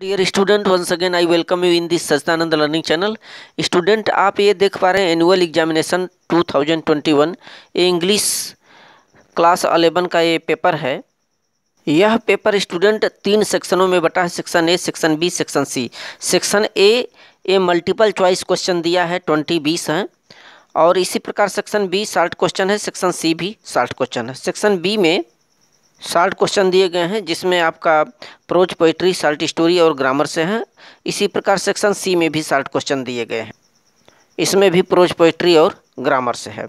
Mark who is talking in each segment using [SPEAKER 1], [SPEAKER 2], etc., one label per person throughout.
[SPEAKER 1] dear student once again I welcome you in this Sachidanand learning channel student आप ये देख पा रहे हैं एनुअल एग्जामिनेशन 2021 ये इंग्लिश क्लास अलेवन का ये पेपर है यह पेपर स्टूडेंट तीन सेक्शनों में बटा है section A section B section C section A ये मल्टीपल चॉइस क्वेश्चन दिया है ट्वेंटी बीस हैं और इसी प्रकार सेक्शन बी शार्ट क्वेश्चन है सेक्शन सी भी शार्ट क्वेश्चन है सेक्शन बी में साल्ट क्वेश्चन दिए गए हैं जिसमें आपका प्रोज पोइट्री साल्ट स्टोरी और ग्रामर से हैं इसी प्रकार सेक्शन सी में भी साल्ट क्वेश्चन दिए गए हैं इसमें भी प्रोज पोइट्री और ग्रामर से है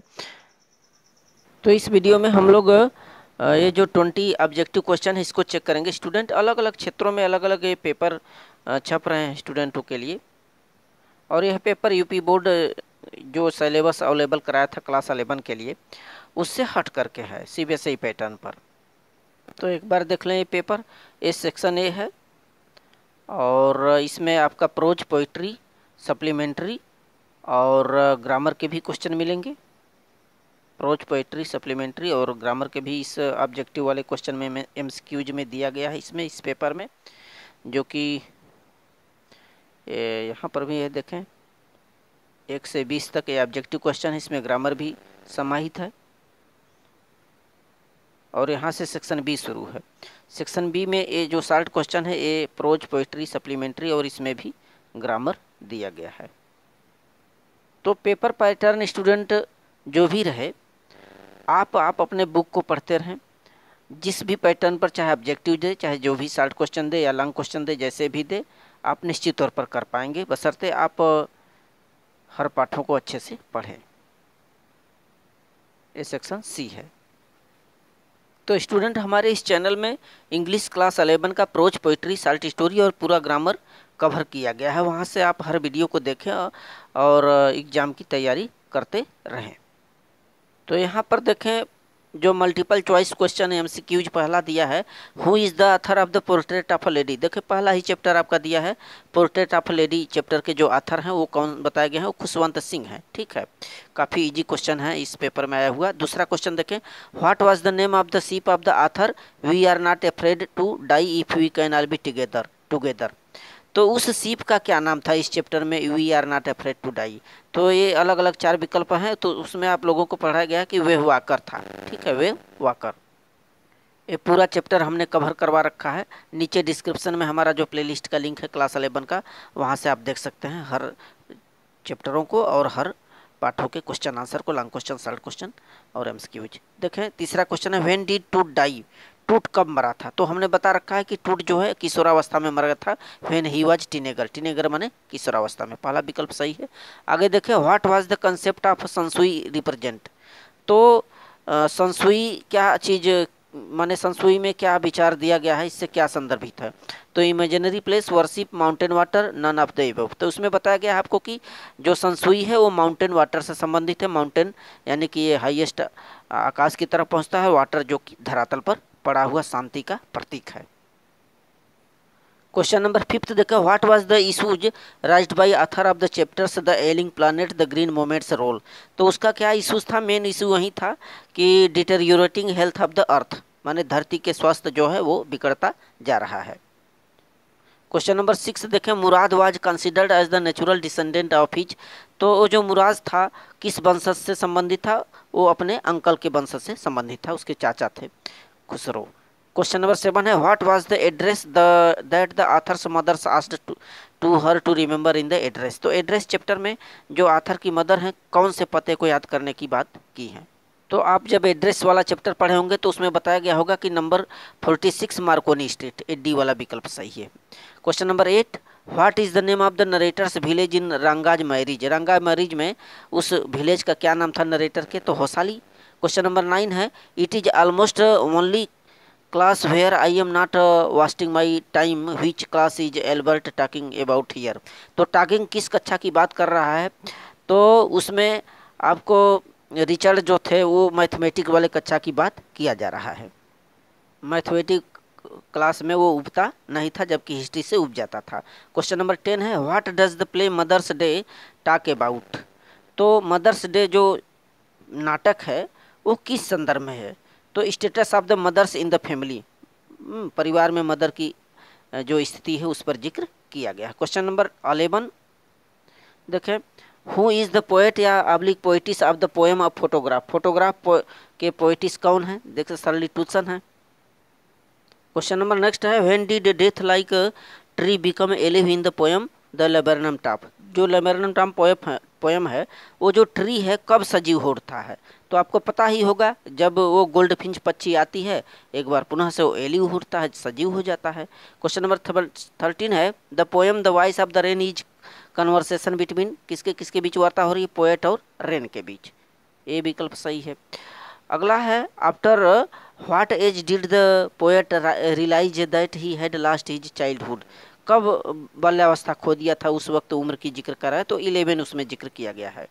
[SPEAKER 1] तो इस वीडियो में हम लोग ये जो ट्वेंटी ऑब्जेक्टिव क्वेश्चन है इसको चेक करेंगे स्टूडेंट अलग अलग क्षेत्रों में अलग अलग ये पेपर छप रहे हैं स्टूडेंटों के लिए और यह पेपर यूपी बोर्ड जो सिलेबस अवेलेबल कराया था क्लास अलेवन के लिए उससे हट करके है सी पैटर्न पर तो एक बार देख लें ये पेपर ये सेक्शन ए है और इसमें आपका प्रोज पोइट्री सप्लीमेंट्री और ग्रामर के भी क्वेश्चन मिलेंगे प्रोज पोइट्री सप्लीमेंट्री और ग्रामर के भी इस ऑब्जेक्टिव वाले क्वेश्चन में एम में दिया गया है इसमें इस पेपर में जो कि यहाँ पर भी है देखें एक से बीस तक ये ऑब्जेक्टिव क्वेश्चन है इसमें ग्रामर भी समाहित है और यहाँ से सेक्शन बी शुरू है सेक्शन बी में ये जो शार्ट क्वेश्चन है ये प्रोज पोइट्री सप्लीमेंट्री और इसमें भी ग्रामर दिया गया है तो पेपर पैटर्न स्टूडेंट जो भी रहे आप आप अपने बुक को पढ़ते रहें जिस भी पैटर्न पर चाहे ऑब्जेक्टिव दे चाहे जो भी शार्ट क्वेश्चन दे या लॉन्ग क्वेश्चन दे जैसे भी दे आप निश्चित तौर पर कर पाएंगे बसरते आप हर पाठों को अच्छे से पढ़ें ये सेक्शन सी है तो स्टूडेंट हमारे इस चैनल में इंग्लिश क्लास अलेवन का प्रोज पोइट्री साल्ट स्टोरी और पूरा ग्रामर कवर किया गया है वहाँ से आप हर वीडियो को देखें और एग्ज़ाम की तैयारी करते रहें तो यहाँ पर देखें जो multiple choice question M C Qs पहला दिया है who is the author of the portrait of a lady देखिए पहला ही चैप्टर आपका दिया है पोर्ट्रेट ऑफ लेडी चैप्टर के जो आथर हैं वो कौन बताए गए हैं वो खुशवंत सिंह हैं ठीक है काफ़ी इजी क्वेश्चन है इस पेपर में आया हुआ दूसरा क्वेश्चन देखें what was the name of the ship of the author we are not afraid to die if we can all be together together तो उस सीप का क्या नाम था इस चैप्टर में we are not afraid to die तो ये अलग अलग चार विकल्प हैं तो उसमें आप लोगों को पढ़ाया गया कि वे वाकर था ठीक है वे वाकर ये पूरा चैप्टर हमने कवर करवा रखा है नीचे डिस्क्रिप्शन में हमारा जो प्लेलिस्ट का लिंक है क्लास अलेवन का वहाँ से आप देख सकते हैं हर चैप्टरों को और हर पाठों के क्वेश्चन आंसर को लॉन्ग क्वेश्चन शॉर्ट क्वेश्चन और एम्स की देखें तीसरा क्वेश्चन है व्हेन डिड टू डाई टूट कब मरा था तो हमने बता रखा है कि टूट जो है किशोरावस्था में मरा था वेन ही वॉज टीनेगर टीनेगर माने किशोरावस्था में पहला विकल्प सही है आगे देखें what was the concept of shanshui represent तो संसुई क्या चीज़ माने संसुई में क्या विचार दिया गया है इससे क्या संदर्भित है तो imaginary place worship mountain water none of the above तो उसमें बताया गया आपको कि जो संसुई है वो माउंटेन वाटर से संबंधित है माउंटेन यानी कि ये हाईएस्ट आकाश की तरफ पहुंचता है वाटर जो धरातल पर पड़ा हुआ शांति का प्रतीक है क्वेश्चन नंबर फिफ्थ देखो what was the issues raise by author of the chapters the ailing planet the green movements role तो उसका क्या इशूज था मेन इशू वही था कि deteriorating health of the earth माने धरती के स्वास्थ्य जो है वो बिगड़ता जा रहा है क्वेश्चन नंबर सिक्स देखें Murad was considered as the natural descendant of his तो वो जो मुराद था किस वंशज से संबंधित था वो अपने अंकल के वंशज से संबंधित था उसके चाचा थे रहो क्वेश्चन नंबर सेवन है what was the address the that the author's mothers asked to to her to remember in the address तो एड्रेस चैप्टर में जो आथर की मदर हैं कौन से पते को याद करने की बात की है तो आप जब एड्रेस वाला चैप्टर पढ़े होंगे तो उसमें बताया गया होगा कि number forty six Marconi street A D वाला विकल्प सही है question number eight what is the name of the narrator's village in Ranga's marriage Ranga marriage में उस विलेज का क्या नाम था नरेटर के तो होसाली क्वेश्चन नंबर नाइन है it is almost only class where I am not wasting my time which class is Albert talking about here तो टॉकिंग किस कक्षा की बात कर रहा है तो उसमें आपको रिचर्ड जो थे वो मैथमेटिक वाले कक्षा की बात किया जा रहा है मैथमेटिक क्लास में वो उबता नहीं था जबकि हिस्ट्री से उब जाता था क्वेश्चन नंबर टेन है what does the play mother's day talk about तो मदर्स डे जो नाटक है वो किस संदर्भ में है तो status of the mothers in the family परिवार में मदर की जो स्थिति है उस पर जिक्र किया गया क्वेश्चन नंबर अलेवन देखें हु इज़ द पोएट या अब्लिक poetess of the poem of photograph photograph के पोइटिस कौन है देख सरली टूसन है क्वेश्चन नंबर नेक्स्ट है when did death like tree become alive in the poem the laburnum top जो लेबरनम टॉप पोएम है पोएम है वो जो ट्री है कब सजीव होता है तो आपको पता ही होगा जब वो गोल्ड फिंच पक्षी आती है एक बार पुनः से वो एली उड़ता है सजीव हो जाता है क्वेश्चन नंबर थर्टीन है the poem the voice of the rain is conversation between किसके किसके बीच वार्ता हो रही है पोएट और रेन के बीच ये विकल्प सही है अगला है after what age did the poet realise that he had lost his childhood कब बाल्यावस्था खो दिया था उस वक्त उम्र की जिक्र करा है तो इलेवन उसमें जिक्र किया गया है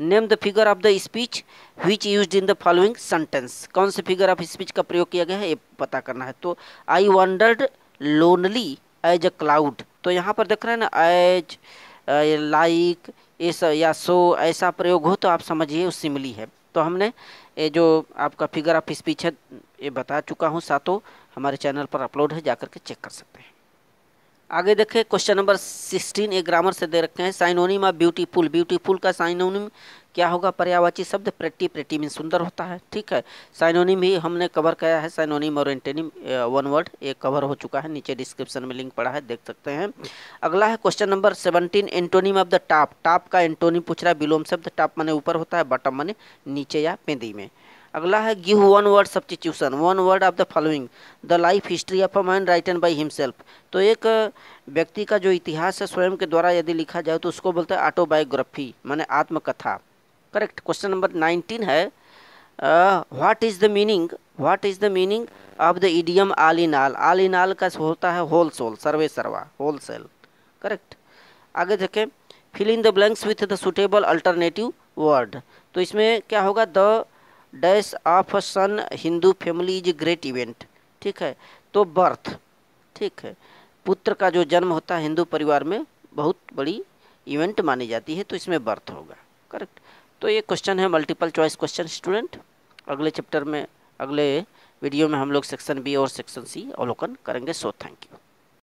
[SPEAKER 1] name the figure of the speech which use in the following sentence कौन से फिगर ऑफ स्पीच का प्रयोग किया गया है ये पता करना है तो I wondered lonely as a cloud तो यहाँ पर देख रहे हैं ना एज लाइक ऐसा या सो ऐसा प्रयोग हो तो आप समझिए सिमली है तो हमने ये जो आपका फिगर ऑफ स्पीच है ये बता चुका हूँ सातों हमारे चैनल पर अपलोड है जाकर के चेक कर सकते हैं आगे देखें क्वेश्चन नंबर सिक्सटीन एक ग्रामर से दे रखे हैं साइनोनिम ऑफ ब्यूटीफुल ब्यूटीफुल का साइनोनिम क्या होगा पर्यावाची शब्द प्रेटी प्रेटी मीन सुंदर होता है ठीक है साइनोनिम भी हमने कवर किया है साइनोनिम और एंटेनिम वन वर्ड ये कवर हो चुका है नीचे डिस्क्रिप्शन में लिंक पड़ा है देख सकते हैं अगला है question number seventeen antonym of the top top का एंटोनिम पूछ रहा है विलोम शब्द टॉप मैंने ऊपर होता है बॉटम मैंने नीचे या पेंदी में अगला है give one word substitution one word of the following the life history of a man written by himself तो एक uh, व्यक्ति का जो इतिहास है स्वयं के द्वारा यदि लिखा जाए तो उसको बोलते हैं ऑटोबायोग्राफी माने आत्मकथा करेक्ट क्वेश्चन नंबर नाइनटीन है what is the meaning what is the meaning of the idiom all in all all in all का होता है होल सोल सर्वे सर्वा होल सेल करेक्ट आगे देखें fill in the blanks with the suitable alternative word तो इसमें क्या होगा the dash of son Hindu family is great event ठीक है तो बर्थ ठीक है पुत्र का जो जन्म होता है हिंदू परिवार में बहुत बड़ी इवेंट मानी जाती है तो इसमें बर्थ होगा करेक्ट तो ये क्वेश्चन है मल्टीपल चॉइस क्वेश्चन स्टूडेंट अगले चैप्टर में अगले वीडियो में हम लोग सेक्शन बी और सेक्शन सी अवलोकन करेंगे सो थैंक यू